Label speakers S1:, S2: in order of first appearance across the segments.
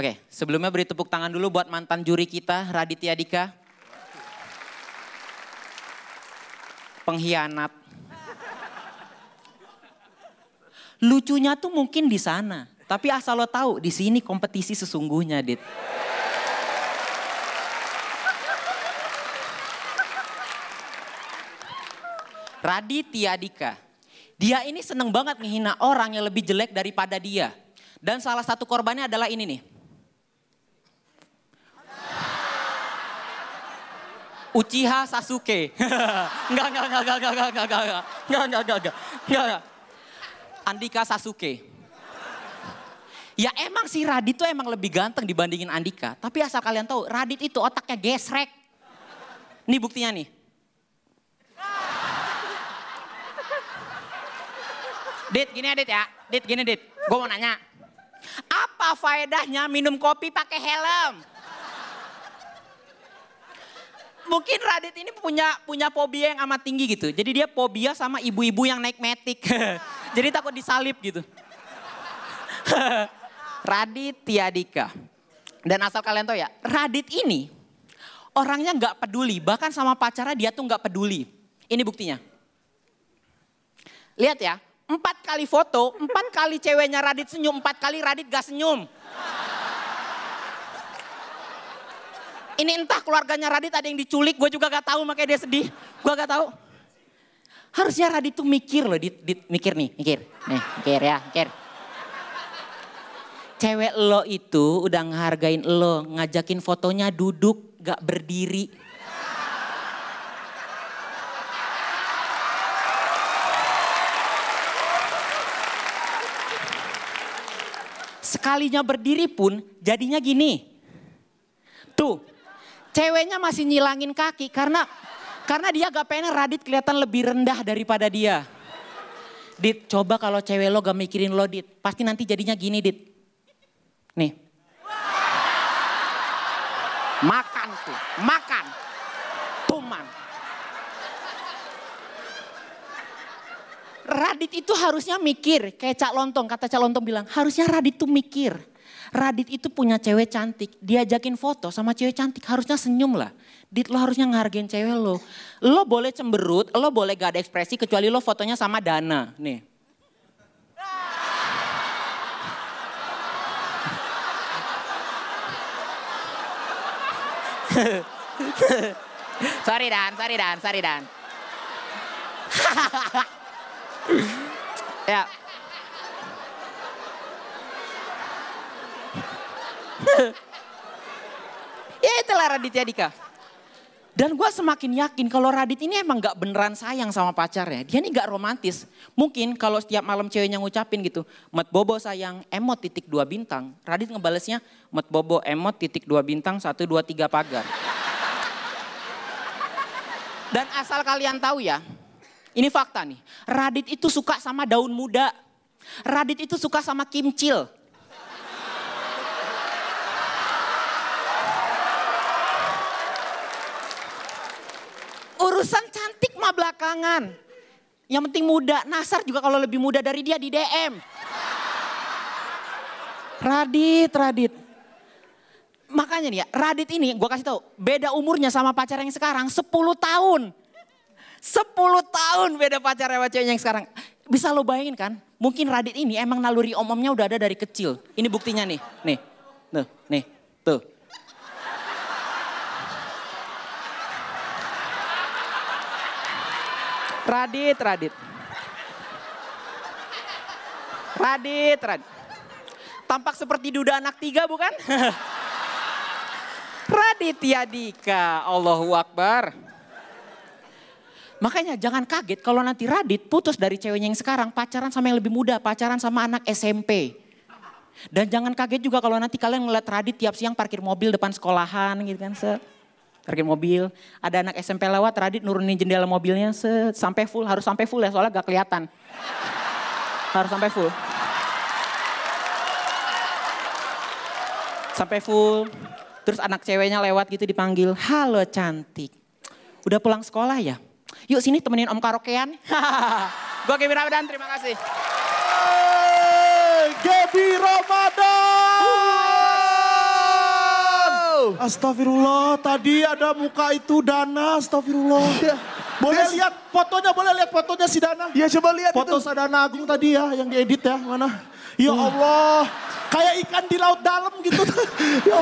S1: Oke, sebelumnya beri tepuk tangan dulu buat mantan juri kita, Raditya Dika. Pengkhianat. Lucunya tuh mungkin di sana, tapi asal lo tahu di sini kompetisi sesungguhnya, Dit. Raditya Dika. Dia ini seneng banget menghina orang yang lebih jelek daripada dia. Dan salah satu korbannya adalah ini nih. Uchiha Sasuke. enggak, enggak, enggak, enggak, enggak, enggak, enggak, enggak, enggak, enggak, enggak, enggak, enggak, enggak. Andika Sasuke. Ya emang si Radit tuh emang lebih ganteng dibandingin Andika. Tapi asal kalian tahu, Radit itu otaknya gesrek. Ini buktinya nih. Dit, gini ya Dit ya. Dit, gini Dit. Gue mau nanya. Apa faedahnya minum kopi pakai helm? mungkin Radit ini punya punya fobia yang amat tinggi gitu. Jadi dia fobia sama ibu-ibu yang naik metik. Jadi takut disalib gitu. Radit Tiadika. Dan asal kalian tahu ya, Radit ini orangnya nggak peduli. Bahkan sama pacarnya dia tuh nggak peduli. Ini buktinya. Lihat ya, empat kali foto, empat kali ceweknya Radit senyum, empat kali Radit gak senyum. Ini entah keluarganya Radit ada yang diculik, gue juga gak tahu makanya dia sedih. Gue gak tahu. Harusnya Radit tuh mikir loh, dit, dit, mikir nih, mikir. Nih, mikir ya, mikir. Cewek lo itu udah ngehargain lo, ngajakin fotonya duduk, gak berdiri. Sekalinya berdiri pun jadinya gini. Tuh, Ceweknya masih nyilangin kaki karena karena dia gak pengen Radit kelihatan lebih rendah daripada dia. Dit, coba kalau cewek lo gak mikirin lo, Dit. Pasti nanti jadinya gini, Dit. Nih. Makan tuh, makan. Tuman. Radit itu harusnya mikir, kayak Cak Lontong, kata Cak Lontong bilang, harusnya Radit tuh mikir. Radit itu punya cewek cantik, diajakin foto sama cewek cantik, harusnya senyum lah. Dit lo harusnya ngehargain cewek lo. Lo boleh cemberut, lo boleh gak ada ekspresi kecuali lo fotonya sama Dana nih. sorry Dan, sorry Dan, sorry Dan. ya. ya itulah Raditya Dika. Dan gue semakin yakin kalau Radit ini emang gak beneran sayang sama pacarnya. Dia ini gak romantis. Mungkin kalau setiap malam ceweknya ngucapin gitu. mat bobo sayang, emot titik dua bintang. Radit ngebalesnya, mat bobo emot titik dua bintang, satu dua tiga pagar. Dan asal kalian tahu ya, ini fakta nih. Radit itu suka sama daun muda. Radit itu suka sama kimcil. Yang penting muda, Nasar juga kalau lebih muda dari dia di DM. Radit, Radit. Makanya nih ya, Radit ini gue kasih tau beda umurnya sama pacar yang sekarang 10 tahun. 10 tahun beda pacar sama ceweknya yang sekarang. Bisa lo bayangin kan? Mungkin Radit ini emang naluri om-omnya udah ada dari kecil. Ini buktinya nih, nih, tuh, nih, tuh. Radit, Radit. Radit, Radit. Tampak seperti duda anak tiga bukan? Radit ya, Dika, Allahu Akbar. Makanya jangan kaget kalau nanti Radit putus dari ceweknya yang sekarang pacaran sama yang lebih muda, pacaran sama anak SMP. Dan jangan kaget juga kalau nanti kalian ngeliat Radit tiap siang parkir mobil depan sekolahan gitu kan. sir parkir mobil. Ada anak SMP lewat, Radit nurunin jendela mobilnya set, sampai full, harus sampai full ya soalnya gak kelihatan. harus sampai full. Sampai full, terus anak ceweknya lewat gitu dipanggil, halo cantik, udah pulang sekolah ya? Yuk sini temenin om karaokean. Gue Kevin Ramadan, terima kasih. Astaghfirullah, Astagfirullah, tadi ada muka itu Dana, astagfirullah. Ya. Boleh Des. lihat fotonya, boleh lihat fotonya si Dana. Ya coba lihat Foto itu. Sadana Agung tadi ya, yang diedit ya, mana? Ya hmm. Allah, kayak ikan di laut dalam gitu. ya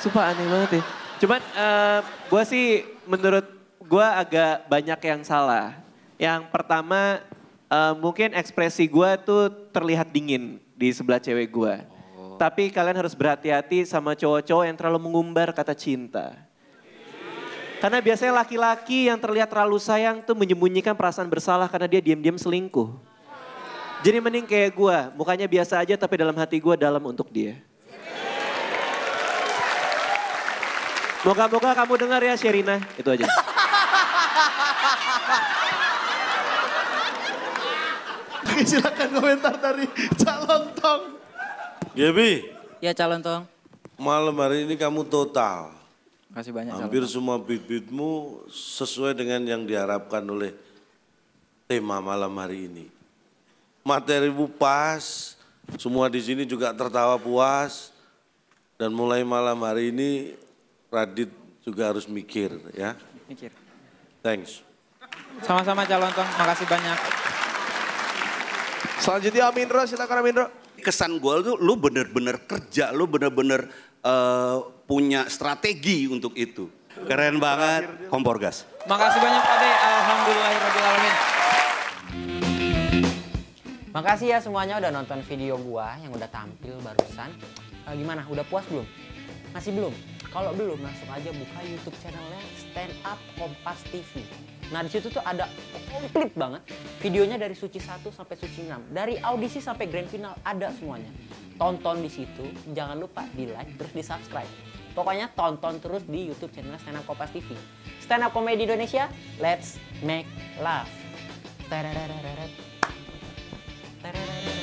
S1: Sumpah aneh banget ya. Cuman uh, eh, gue sih menurut gue agak banyak yang salah. Yang pertama uh, mungkin ekspresi gue tuh terlihat dingin di sebelah cewek gue. Tapi kalian harus berhati-hati sama cowok-cowok yang terlalu mengumbar kata cinta. Karena biasanya laki-laki yang terlihat terlalu sayang tuh menyembunyikan perasaan bersalah karena dia diam-diam selingkuh. Jadi mending kayak gue, mukanya biasa aja tapi dalam hati gue dalam untuk dia. Moga-moga kamu dengar ya Sherina, itu aja. Oke silakan komentar dari calon tong. Gaby. Ya calon tong. Malam hari ini kamu total. Kasih banyak. Hampir calon. semua bibitmu sesuai dengan yang diharapkan oleh tema malam hari ini. Materimu pas, semua di sini juga tertawa puas. Dan mulai malam hari ini Radit juga harus mikir ya. Mikir. Thanks. Sama-sama calon tong, makasih banyak. Selanjutnya Amindra, silakan Amindra. Kesan gue tuh lu bener-bener kerja, lu bener-bener uh, punya strategi untuk itu. Keren banget, kompor gas. Makasih banyak Pak De, Alhamdulillahirrahmanirrahim. Makasih ya semuanya udah nonton video gue yang udah tampil barusan. Uh, gimana, udah puas belum? Masih belum? Kalau belum langsung aja buka YouTube channelnya Stand Up Kompas TV. Nah di situ tuh ada komplit banget videonya dari suci 1 sampai suci 6. Dari audisi sampai grand final ada semuanya. Tonton di situ, jangan lupa di like terus di subscribe. Pokoknya tonton terus di YouTube channel Stand Up Kompas TV. Stand Up Comedy Indonesia, let's make laugh. Tereret. Tereret.